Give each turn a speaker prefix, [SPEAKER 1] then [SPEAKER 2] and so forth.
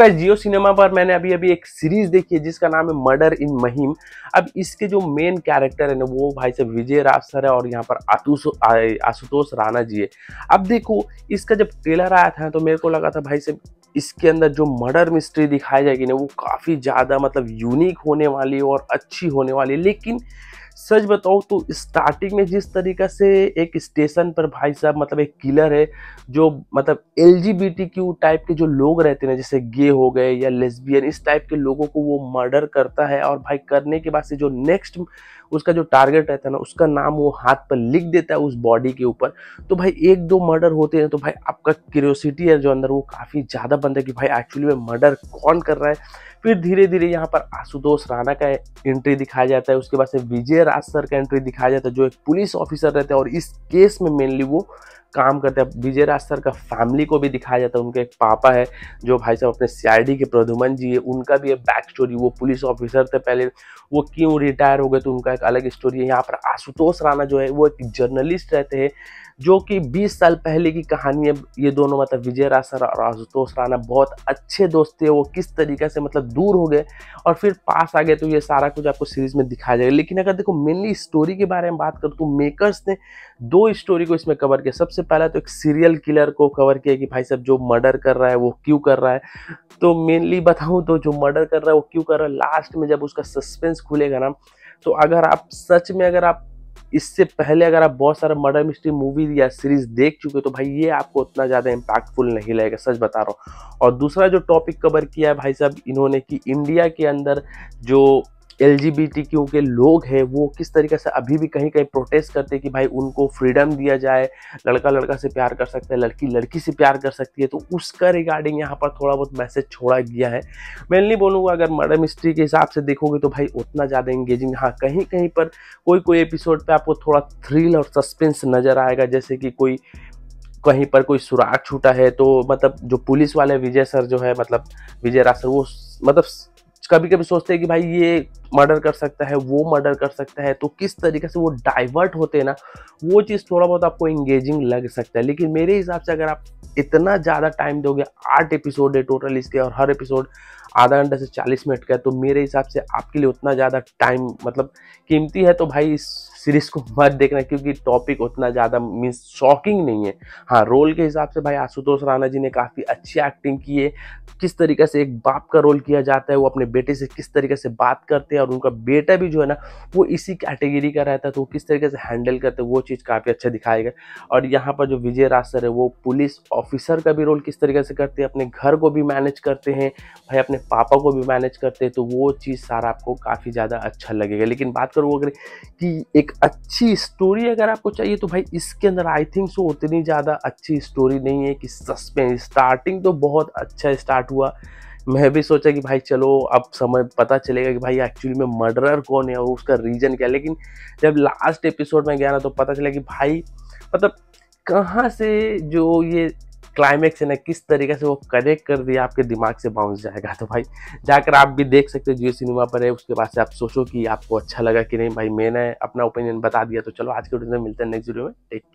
[SPEAKER 1] guys जियो cinema पर मैंने अभी अभी एक सीरीज देखी है जिसका नाम है मर्डर इन महिम अब इसके जो मेन कैरेक्टर है ना वो भाई साहब विजय राज सर है और यहाँ पर आतुष आशुतोष राणा जी है अब देखो इसका जब ट्रेलर आया था तो मेरे को लगा था भाई साहब इसके अंदर जो मर्डर मिस्ट्री दिखाई जाएगी ना वो काफ़ी ज़्यादा मतलब यूनिक होने वाली और अच्छी होने वाली लेकिन सच बताऊँ तो स्टार्टिंग में जिस तरीका से एक स्टेशन पर भाई साहब मतलब एक किलर है जो मतलब एल टाइप के जो लोग रहते हैं जैसे गे हो गए या लेस्बियन इस टाइप के लोगों को वो मर्डर करता है और भाई करने के बाद से जो नेक्स्ट उसका जो टारगेट रहता है ना उसका नाम वो हाथ पर लिख देता है उस बॉडी के ऊपर तो भाई एक दो मर्डर होते हैं तो भाई आपका क्यूरियोसिटी है जो अंदर वो काफ़ी ज़्यादा बनता है कि भाई एक्चुअली में मर्डर कौन कर रहा है फिर धीरे धीरे यहाँ पर आशुतोष राणा का एंट्री दिखाया जाता है उसके बाद से विजय राज सर का एंट्री दिखाया जाता है जो एक पुलिस ऑफिसर रहते हैं और इस केस में मेनली वो काम करते हैं विजय राज सर का फैमिली को भी दिखाया जाता है उनके एक पापा है जो भाई साहब अपने सीआईडी के प्रधुमन जी है उनका भी एक बैक स्टोरी वो पुलिस ऑफिसर थे पहले वो क्यों रिटायर हो गए तो उनका एक अलग स्टोरी है यहाँ पर आशुतोष राणा जो है वो एक जर्नलिस्ट रहते हैं जो कि 20 साल पहले की कहानी है ये दोनों मतलब विजय रासर और आशुतोष राणा बहुत अच्छे दोस्त थे वो किस तरीके से मतलब दूर हो गए और फिर पास आ गए तो ये सारा कुछ आपको सीरीज में दिखाया जाएगा लेकिन अगर देखो मेनली स्टोरी के बारे में बात करूँ तो मेकर्स ने दो स्टोरी को इसमें कवर किया सबसे पहला तो एक सीरियल किलर को कवर किया कि भाई साहब जो मर्डर कर रहा है वो क्यों कर रहा है तो मेनली बताऊँ तो जो मर्डर कर रहा है वो क्यों कर रहा है लास्ट में जब उसका सस्पेंस खुलेगा ना तो अगर आप सच में अगर आप इससे पहले अगर आप बहुत सारे मर्डर मिस्ट्री मूवी या सीरीज देख चुके हो तो भाई ये आपको उतना ज़्यादा इम्पैक्टफुल नहीं लगेगा सच बता रहा हूँ और दूसरा जो टॉपिक कवर किया है भाई साहब इन्होंने कि इंडिया के अंदर जो एल के लोग हैं वो किस तरीके से अभी भी कहीं कहीं प्रोटेस्ट करते हैं कि भाई उनको फ्रीडम दिया जाए लड़का लड़का से प्यार कर सकता है लड़की लड़की से प्यार कर सकती है तो उसका रिगार्डिंग यहाँ पर थोड़ा बहुत मैसेज छोड़ा गया है मेनली बोलूँगा अगर मर्डर मिस्ट्री के हिसाब से देखोगे तो भाई उतना ज़्यादा इंगेजिंग हाँ कहीं कहीं पर कोई कोई एपिसोड पर आपको थोड़ा थ्रिल और सस्पेंस नज़र आएगा जैसे कि कोई कहीं पर कोई सुराग छूटा है तो मतलब जो पुलिस वाले विजय सर जो है मतलब विजय राज सर वो मतलब कभी कभी सोचते हैं कि भाई ये मर्डर कर सकता है वो मर्डर कर सकता है तो किस तरीके से वो डाइवर्ट होते हैं ना वो चीज़ थोड़ा बहुत आपको इंगेजिंग लग सकता है लेकिन मेरे हिसाब से अगर आप इतना ज़्यादा टाइम दोगे आठ एपिसोड है टोटल इसके और हर एपिसोड आधा घंटा से चालीस मिनट का है तो मेरे हिसाब से आपके लिए उतना ज़्यादा टाइम मतलब कीमती है तो भाई इस सीरीज को मत देखना क्योंकि टॉपिक उतना ज़्यादा मीन्स शॉकिंग नहीं है हाँ रोल के हिसाब से भाई आशुतोष राणा जी ने काफ़ी अच्छी एक्टिंग की है किस तरीके से एक बाप का रोल किया जाता है वो अपने बेटे से किस तरीके से बात करते हैं और उनका बेटा भी जो है ना वो इसी कैटेगरी का रहता है तो वो किस तरीके से हैंडल करते हैं वो चीज़ काफ़ी अच्छा दिखाया गया और यहाँ पर जो विजय राज सर है वो पुलिस ऑफिसर का भी रोल किस तरीके से करते हैं अपने घर को भी मैनेज करते हैं भाई अपने पापा को भी मैनेज करते हैं तो वो चीज़ सारा आपको काफ़ी ज़्यादा अच्छा लगेगा लेकिन बात करूँ अगर कि एक एक अच्छी स्टोरी अगर आपको चाहिए तो भाई इसके अंदर आई थिंक सो उतनी ज़्यादा अच्छी स्टोरी नहीं है कि सस्पेंस स्टार्टिंग तो बहुत अच्छा स्टार्ट हुआ मैं भी सोचा कि भाई चलो अब समय पता चलेगा कि भाई एक्चुअली में मर्डरर कौन है और उसका रीज़न क्या है लेकिन जब लास्ट एपिसोड में गया ना तो पता चला कि भाई मतलब कहाँ से जो ये क्लाइमेक्स है ना किस तरीके से वो कनेक्ट कर दिया आपके दिमाग से बाउंस जाएगा तो भाई जाकर आप भी देख सकते हो जियो सिनेमा पर है उसके बाद से आप सोचो कि आपको अच्छा लगा कि नहीं भाई मैंने अपना ओपिनियन बता दिया तो चलो आज के वीडियो में मिलते हैं नेक्स्ट वीडियो में टेक